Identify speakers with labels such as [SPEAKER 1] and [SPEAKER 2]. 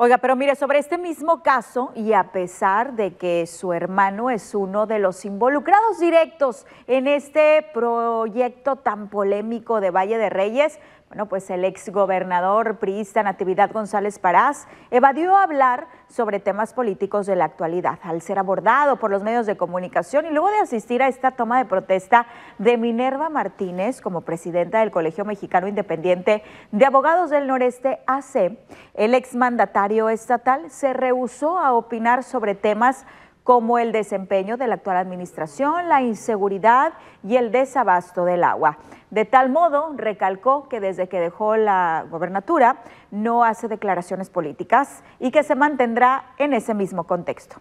[SPEAKER 1] Oiga, pero mire, sobre este mismo caso, y a pesar de que su hermano es uno de los involucrados directos en este proyecto tan polémico de Valle de Reyes, bueno, pues el exgobernador priista Natividad González Parás evadió hablar sobre temas políticos de la actualidad al ser abordado por los medios de comunicación y luego de asistir a esta toma de protesta de Minerva Martínez como presidenta del Colegio Mexicano Independiente de Abogados del Noreste AC, el exmandatario estatal se rehusó a opinar sobre temas como el desempeño de la actual administración, la inseguridad y el desabasto del agua. De tal modo, recalcó que desde que dejó la gobernatura no hace declaraciones políticas y que se mantendrá en ese mismo contexto.